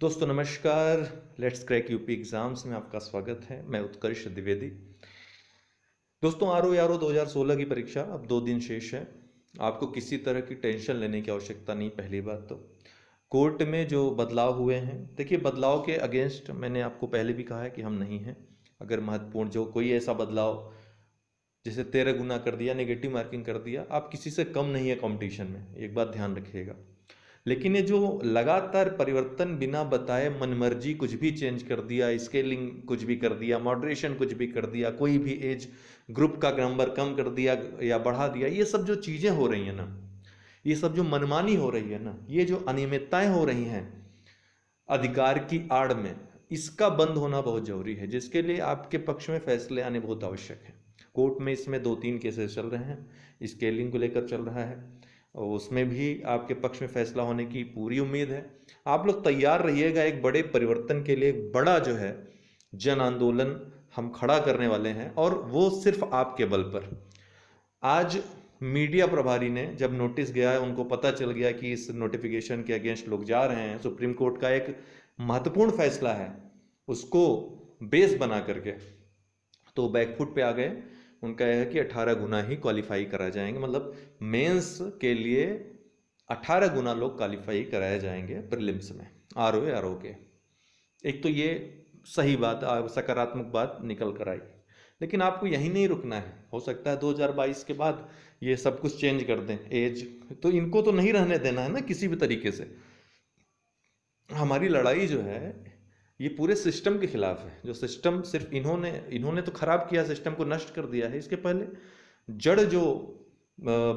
दोस्तों नमस्कार let's crack UP exams में आपका स्वागत है मैं उत्कर्ष द्विवेदी दोस्तों आर ओ आर ओ दो की परीक्षा अब दो दिन शेष है आपको किसी तरह की टेंशन लेने की आवश्यकता नहीं पहली बात तो कोर्ट में जो बदलाव हुए हैं देखिए बदलाव के अगेंस्ट मैंने आपको पहले भी कहा है कि हम नहीं हैं अगर महत्वपूर्ण जो कोई ऐसा बदलाव जैसे तेरह गुना कर दिया नेगेटिव मार्किंग कर दिया आप किसी से कम नहीं है कॉम्पिटिशन में एक बात ध्यान रखिएगा लेकिन ये जो लगातार परिवर्तन बिना बताए मनमर्जी कुछ भी चेंज कर दिया स्केलिंग कुछ भी कर दिया मॉडरेशन कुछ भी कर दिया कोई भी एज ग्रुप का नंबर कम कर दिया या बढ़ा दिया ये सब जो चीज़ें हो रही हैं ना ये सब जो मनमानी हो रही है ना ये जो अनियमितताएं हो रही हैं अधिकार की आड़ में इसका बंद होना बहुत जरूरी है जिसके लिए आपके पक्ष में फैसले आने बहुत आवश्यक हैं कोर्ट में इसमें दो तीन केसेस चल रहे हैं स्केलिंग को लेकर चल रहा है उसमें भी आपके पक्ष में फैसला होने की पूरी उम्मीद है आप लोग तैयार रहिएगा एक बड़े परिवर्तन के लिए एक बड़ा जो है जन आंदोलन हम खड़ा करने वाले हैं और वो सिर्फ आपके बल पर आज मीडिया प्रभारी ने जब नोटिस गया है उनको पता चल गया कि इस नोटिफिकेशन के अगेंस्ट लोग जा रहे हैं सुप्रीम कोर्ट का एक महत्वपूर्ण फैसला है उसको बेस बना करके तो बैकफुट पे आ गए उनका यह है कि 18 गुना ही क्वालिफाई करा जाएंगे मतलब मेंस के लिए 18 गुना लोग क्वालिफाई कराए जाएंगे प्रिलिम्स में आर ओ आर ओ के एक तो ये सही बात सकारात्मक बात निकल कर आई लेकिन आपको यही नहीं रुकना है हो सकता है 2022 के बाद ये सब कुछ चेंज कर दें एज तो इनको तो नहीं रहने देना है ना किसी भी तरीके से हमारी लड़ाई जो है ये पूरे सिस्टम के खिलाफ है जो सिस्टम सिर्फ इन्होंने इन्होंने तो ख़राब किया सिस्टम को नष्ट कर दिया है इसके पहले जड़ जो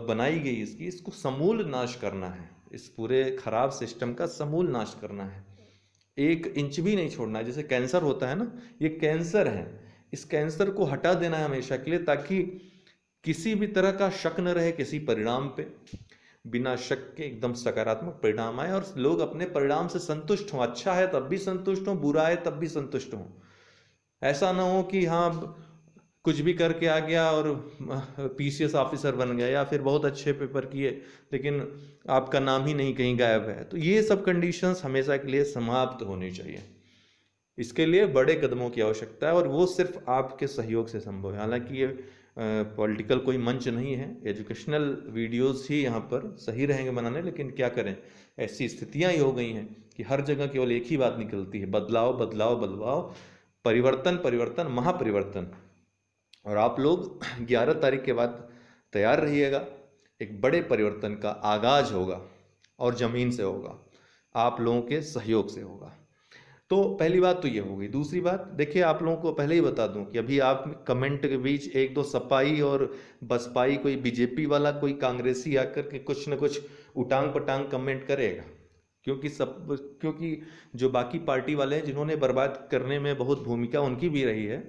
बनाई गई इसकी इसको समूल नाश करना है इस पूरे ख़राब सिस्टम का समूल नाश करना है एक इंच भी नहीं छोड़ना है जैसे कैंसर होता है ना ये कैंसर है इस कैंसर को हटा देना है हमेशा के लिए ताकि किसी भी तरह का शक न रहे किसी परिणाम पे बिना शक के एकदम सकारात्मक परिणाम आए और लोग अपने परिणाम से संतुष्ट हों अच्छा है तब भी संतुष्ट हों बुरा है तब भी संतुष्ट हों ऐसा ना हो कि हाँ कुछ भी करके आ गया और पीसीएस ऑफिसर बन गया या फिर बहुत अच्छे पेपर किए लेकिन आपका नाम ही नहीं कहीं गायब है तो ये सब कंडीशंस हमेशा के लिए समाप्त होनी चाहिए इसके लिए बड़े कदमों की आवश्यकता है और वो सिर्फ आपके सहयोग से संभव है हालांकि ये पॉलिटिकल कोई मंच नहीं है एजुकेशनल वीडियोस ही यहाँ पर सही रहेंगे बनाने लेकिन क्या करें ऐसी स्थितियाँ ही हो गई हैं कि हर जगह केवल एक ही बात निकलती है बदलाव बदलाव बदलाव परिवर्तन परिवर्तन महापरिवर्तन और आप लोग 11 तारीख के बाद तैयार रहिएगा एक बड़े परिवर्तन का आगाज होगा और ज़मीन से होगा आप लोगों के सहयोग से होगा तो पहली बात तो ये हो गई दूसरी बात देखिए आप लोगों को पहले ही बता दूं कि अभी आप कमेंट के बीच एक दो सपाई और बसपाई कोई बीजेपी वाला कोई कांग्रेसी आकर के कुछ ना कुछ उटांग पटांग कमेंट करेगा क्योंकि सब क्योंकि जो बाकी पार्टी वाले हैं जिन्होंने बर्बाद करने में बहुत भूमिका उनकी भी रही है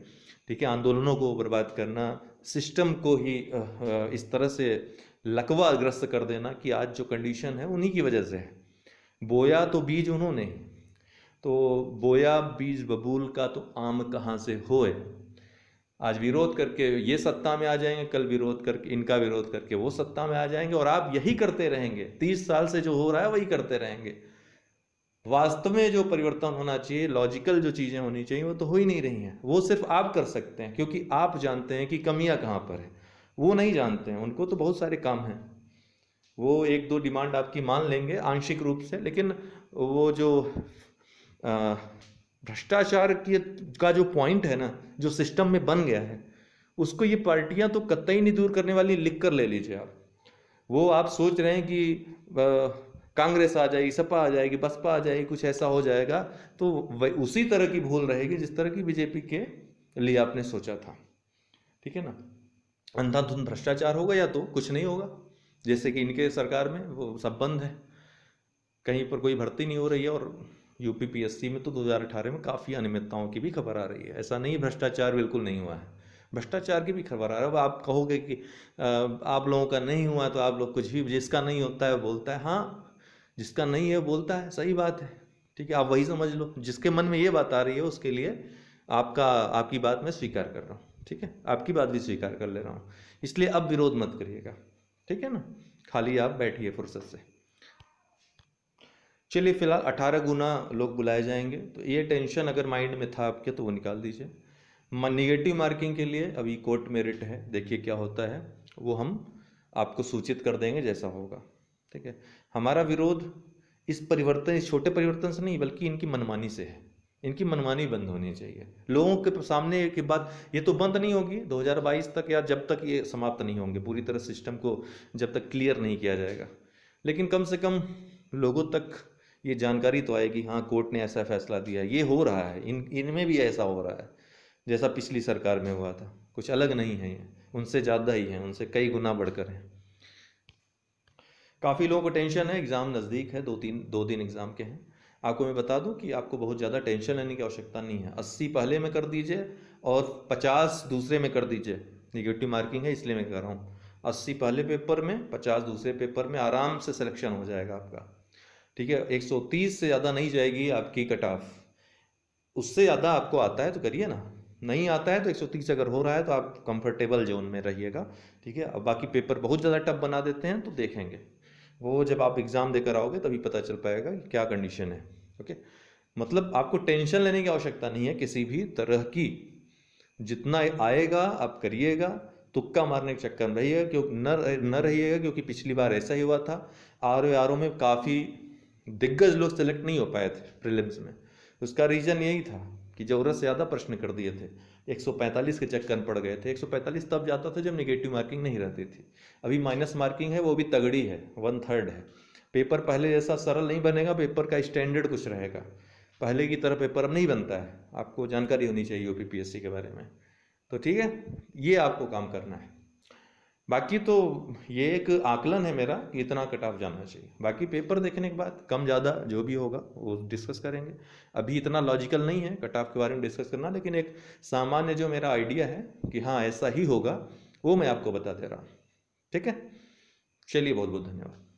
ठीक है आंदोलनों को बर्बाद करना सिस्टम को ही इस तरह से लकवाग्रस्त कर देना कि आज जो कंडीशन है उन्हीं की वजह से है बोया तो बीज उन्होंने तो बोया बीज बबूल का तो आम कहाँ से होए आज विरोध करके ये सत्ता में आ जाएंगे कल विरोध करके इनका विरोध करके वो सत्ता में आ जाएंगे और आप यही करते रहेंगे तीस साल से जो हो रहा है वही करते रहेंगे वास्तव में जो परिवर्तन होना चाहिए लॉजिकल जो चीज़ें होनी चाहिए वो तो हो ही नहीं रही हैं वो सिर्फ आप कर सकते हैं क्योंकि आप जानते हैं कि कमियां कहाँ पर है वो नहीं जानते हैं उनको तो बहुत सारे काम हैं वो एक दो डिमांड आपकी मान लेंगे आंशिक रूप से लेकिन वो जो भ्रष्टाचार के का जो पॉइंट है ना जो सिस्टम में बन गया है उसको ये पार्टियां तो कतई नहीं दूर करने वाली लिख कर ले लीजिए आप वो आप सोच रहे हैं कि कांग्रेस आ जाएगी सपा आ जाएगी बसपा आ जाएगी कुछ ऐसा हो जाएगा तो उसी तरह की भूल रहेगी जिस तरह की बीजेपी के लिए आपने सोचा था ठीक है ना अंधाधुंध भ्रष्टाचार होगा या तो कुछ नहीं होगा जैसे कि इनके सरकार में वो सब बंद है कहीं पर कोई भर्ती नहीं हो रही है और यूपीपीएससी में तो 2018 में काफ़ी अनियमितताओं की भी खबर आ रही है ऐसा नहीं भ्रष्टाचार बिल्कुल नहीं हुआ है भ्रष्टाचार की भी खबर आ रहा है अब आप कहोगे कि आप लोगों का नहीं हुआ तो आप लोग कुछ भी जिसका नहीं होता है बोलता है हाँ जिसका नहीं है बोलता है सही बात है ठीक है आप वही समझ लो जिसके मन में ये बात आ रही है उसके लिए आपका आपकी बात मैं स्वीकार कर रहा हूँ ठीक है आपकी बात भी स्वीकार कर ले रहा हूँ इसलिए अब विरोध मत करिएगा ठीक है ना खाली आप बैठिए फुर्सत से चलिए फिलहाल अठारह गुना लोग बुलाए जाएंगे तो ये टेंशन अगर माइंड में था आपके तो वो निकाल दीजिए निगेटिव मार्किंग के लिए अभी कोर्ट मेरिट है देखिए क्या होता है वो हम आपको सूचित कर देंगे जैसा होगा ठीक है हमारा विरोध इस परिवर्तन इस छोटे परिवर्तन से नहीं बल्कि इनकी मनमानी से है इनकी मनमानी बंद होनी चाहिए लोगों के सामने के बाद ये तो बंद नहीं होगी 2022 तक या जब तक ये समाप्त नहीं होंगे पूरी तरह सिस्टम को जब तक क्लियर नहीं किया जाएगा लेकिन कम से कम लोगों तक ये जानकारी तो आएगी हाँ कोर्ट ने ऐसा फैसला दिया ये हो रहा है इन इनमें भी ऐसा हो रहा है जैसा पिछली सरकार में हुआ था कुछ अलग नहीं है ये उनसे ज़्यादा ही है उनसे कई गुना बढ़कर हैं काफ़ी लोगों को टेंशन है एग्ज़ाम नज़दीक है दो तीन दो दिन एग्ज़ाम के हैं आपको मैं बता दूं कि आपको बहुत ज़्यादा टेंशन लेने की आवश्यकता नहीं है अस्सी पहले में कर दीजिए और पचास दूसरे में कर दीजिए निगेटिव मार्किंग है इसलिए मैं कह रहा हूँ अस्सी पहले पेपर में पचास दूसरे पेपर में आराम से सिलेक्शन हो जाएगा आपका ठीक है 130 से ज़्यादा नहीं जाएगी आपकी कट ऑफ उससे ज़्यादा आपको आता है तो करिए ना नहीं आता है तो 130 अगर हो रहा है तो आप कंफर्टेबल जोन में रहिएगा ठीक है अब बाकी पेपर बहुत ज़्यादा टफ बना देते हैं तो देखेंगे वो जब आप एग्ज़ाम देकर आओगे तभी पता चल पाएगा कि क्या कंडीशन है ओके मतलब आपको टेंशन लेने की आवश्यकता नहीं है किसी भी तरह की जितना आएगा आप करिएगा तुक्का मारने के चक्कर में रहिएगा क्योंकि न न रहिएगा क्योंकि पिछली बार ऐसा ही हुआ था आर ओ में काफ़ी दिग्गज लोग सेलेक्ट नहीं हो पाए थे प्रिलिम्स में उसका रीज़न यही था कि ज़रूरत से ज़्यादा प्रश्न कर दिए थे 145 के चक्कर पड़ गए थे 145 तब जाता था जब निगेटिव मार्किंग नहीं रहती थी अभी माइनस मार्किंग है वो भी तगड़ी है वन थर्ड है पेपर पहले जैसा सरल नहीं बनेगा पेपर का स्टैंडर्ड कुछ रहेगा पहले की तरह पेपर अब नहीं बनता है आपको जानकारी होनी चाहिए ओ के बारे में तो ठीक है ये आपको काम करना है बाकी तो ये एक आकलन है मेरा कि इतना कट ऑफ जाना चाहिए बाकी पेपर देखने के बाद कम ज़्यादा जो भी होगा वो डिस्कस करेंगे अभी इतना लॉजिकल नहीं है कट ऑफ के बारे में डिस्कस करना लेकिन एक सामान्य जो मेरा आइडिया है कि हाँ ऐसा ही होगा वो मैं आपको बता दे रहा हूँ ठीक है चलिए बहुत बहुत धन्यवाद